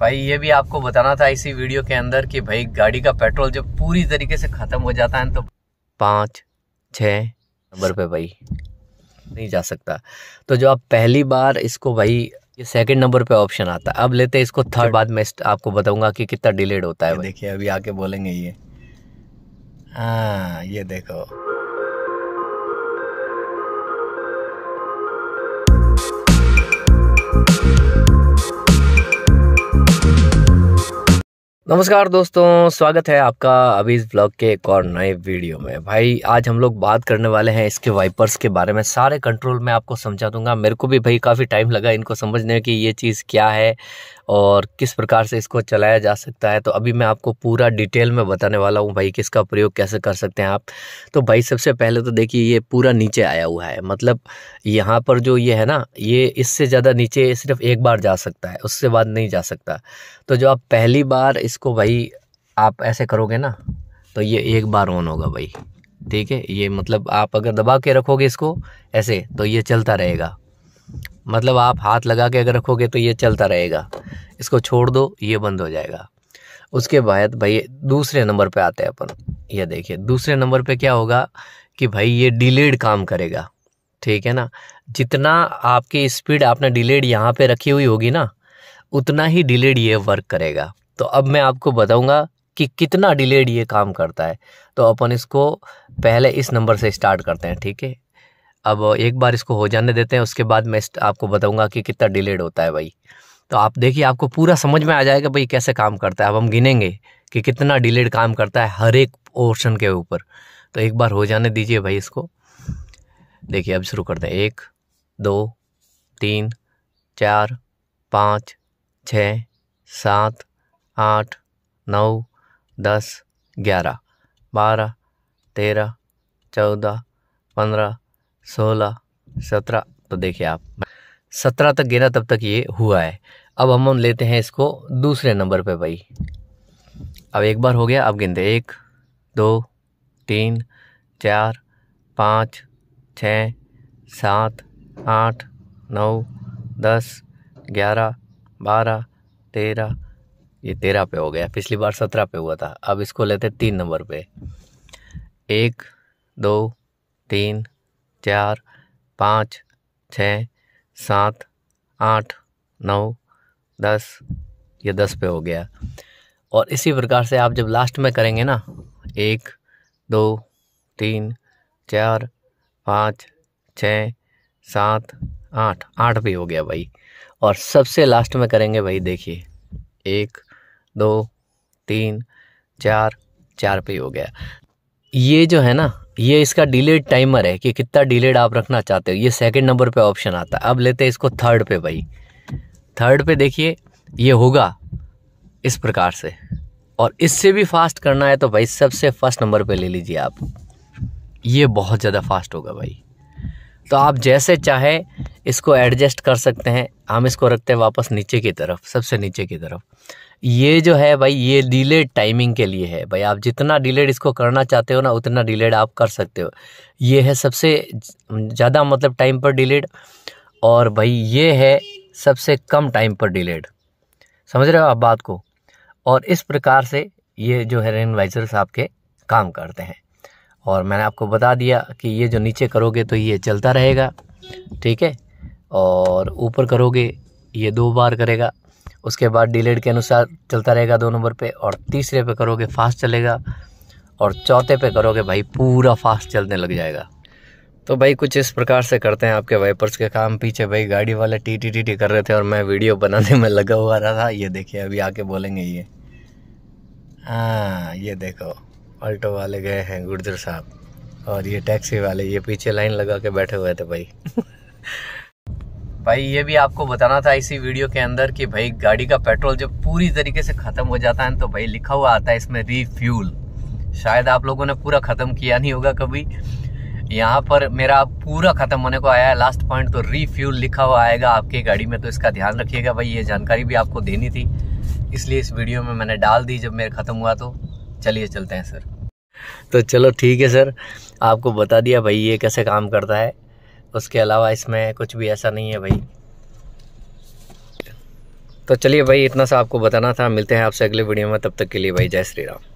भाई ये भी आपको बताना था इसी वीडियो के अंदर कि भाई गाड़ी का पेट्रोल जब पूरी तरीके से ख़त्म हो जाता है तो पाँच छ नंबर पे भाई नहीं जा सकता तो जो आप पहली बार इसको भाई ये सेकंड नंबर पे ऑप्शन आता है अब लेते हैं इसको थर्ड अच्छा। बाद में आपको बताऊंगा कि कितना डिलेड होता है देखिए अभी आके बोलेंगे ये हाँ ये देखो thank you नमस्कार दोस्तों स्वागत है आपका अभी इस ब्लॉग के एक और नए वीडियो में भाई आज हम लोग बात करने वाले हैं इसके वाइपर्स के बारे में सारे कंट्रोल मैं आपको समझा दूंगा मेरे को भी भाई काफ़ी टाइम लगा इनको समझने में कि ये चीज़ क्या है और किस प्रकार से इसको चलाया जा सकता है तो अभी मैं आपको पूरा डिटेल में बताने वाला हूँ भाई कि इसका प्रयोग कैसे कर सकते हैं आप तो भाई सबसे पहले तो देखिए ये पूरा नीचे आया हुआ है मतलब यहाँ पर जो ये है ना ये इससे ज़्यादा नीचे सिर्फ एक बार जा सकता है उससे बाद नहीं जा सकता तो जो आप पहली बार इस इसको भाई आप ऐसे करोगे ना तो ये एक बार ऑन होगा भाई ठीक है ये मतलब आप अगर दबा के रखोगे इसको ऐसे तो ये चलता रहेगा मतलब आप हाथ लगा के अगर रखोगे तो ये चलता रहेगा इसको छोड़ दो ये बंद हो जाएगा उसके बाद भाई दूसरे नंबर पे आते हैं अपन ये देखिए दूसरे नंबर पे क्या होगा कि भाई ये डिलेड काम करेगा ठीक है ना जितना आपकी स्पीड आपने डिलेड यहाँ पे रखी हुई होगी ना उतना ही डिलेड ये वर्क करेगा तो अब मैं आपको बताऊंगा कि कितना डिलेड ये काम करता है तो अपन इसको पहले इस नंबर से स्टार्ट करते हैं ठीक है अब एक बार इसको हो जाने देते हैं उसके बाद मैं आपको बताऊंगा कि कितना डिलेड होता है भाई तो आप देखिए आपको पूरा समझ में आ जाएगा भाई कैसे काम करता है अब हम गिनेंगे कि कितना डिलेड काम करता है हर एक ऑप्शन के ऊपर तो एक बार हो जाने दीजिए भाई इसको देखिए अब शुरू करते हैं एक दो तीन चार पाँच छ सात आठ नौ दस ग्यारह बारह तेरह चौदह पंद्रह सोलह सत्रह तो देखिए आप सत्रह तक गिना तब तक ये हुआ है अब हम हम लेते हैं इसको दूसरे नंबर पे भाई अब एक बार हो गया आप गिनते एक दो तीन चार पाँच छ सात आठ नौ दस ग्यारह बारह तेरह ये तेरह पे हो गया पिछली बार सत्रह पे हुआ था अब इसको लेते तीन नंबर पे एक दो तीन चार पाँच छ सात आठ नौ दस ये दस पे हो गया और इसी प्रकार से आप जब लास्ट में करेंगे ना एक दो तीन चार पाँच छ सात आठ आठ भी हो गया भाई और सबसे लास्ट में करेंगे भाई देखिए एक दो तीन चार चार पे हो गया ये जो है ना ये इसका डिलेड टाइमर है कि कितना डिलेड आप रखना चाहते हो ये सेकंड नंबर पे ऑप्शन आता है अब लेते हैं इसको थर्ड पे भाई थर्ड पे देखिए ये होगा इस प्रकार से और इससे भी फास्ट करना है तो भाई सबसे फर्स्ट नंबर पे ले लीजिए आप ये बहुत ज़्यादा फास्ट होगा भाई तो आप जैसे चाहे इसको एडजस्ट कर सकते हैं हम इसको रखते हैं वापस नीचे की तरफ सबसे नीचे की तरफ ये जो है भाई ये डिलेड टाइमिंग के लिए है भाई आप जितना डिलेड इसको करना चाहते हो ना उतना डिलेड आप कर सकते हो ये है सबसे ज़्यादा मतलब टाइम पर डिलेड और भाई ये है सबसे कम टाइम पर डिलेड समझ रहे हो आप बात को और इस प्रकार से ये जो है रेनवाइजर्स आपके काम करते हैं और मैंने आपको बता दिया कि ये जो नीचे करोगे तो ये चलता रहेगा ठीक है और ऊपर करोगे ये दो बार करेगा उसके बाद डिलेड के अनुसार चलता रहेगा दो नंबर पे और तीसरे पे करोगे फास्ट चलेगा और चौथे पे करोगे भाई पूरा फास्ट चलने लग जाएगा तो भाई कुछ इस प्रकार से करते हैं आपके वाइपर्स के काम पीछे भाई गाड़ी वाले टी टी टी टी कर रहे थे और मैं वीडियो बनाने में लगा हुआ रहा था ये देखिए अभी आके बोलेंगे ये हाँ ये देखो अल्टो वाले गए हैं गुर्जर साहब और ये टैक्सी वाले ये पीछे लाइन लगा के बैठे हुए थे भाई भाई ये भी आपको बताना था इसी वीडियो के अंदर कि भाई गाड़ी का पेट्रोल जब पूरी तरीके से ख़त्म हो जाता है तो भाई लिखा हुआ आता है इसमें रीफ्यूल शायद आप लोगों ने पूरा ख़त्म किया नहीं होगा कभी यहाँ पर मेरा पूरा ख़त्म होने को आया है लास्ट पॉइंट तो रीफ्यूल लिखा हुआ आएगा आपकी गाड़ी में तो इसका ध्यान रखिएगा भाई ये जानकारी भी आपको देनी थी इसलिए इस वीडियो में मैंने डाल दी जब मेरा ख़त्म हुआ तो चलिए चलते हैं सर तो चलो ठीक है सर आपको बता दिया भाई ये कैसे काम करता है उसके अलावा इसमें कुछ भी ऐसा नहीं है भाई तो चलिए भाई इतना सा आपको बताना था मिलते हैं आपसे अगले वीडियो में तब तक के लिए भाई जय श्री राम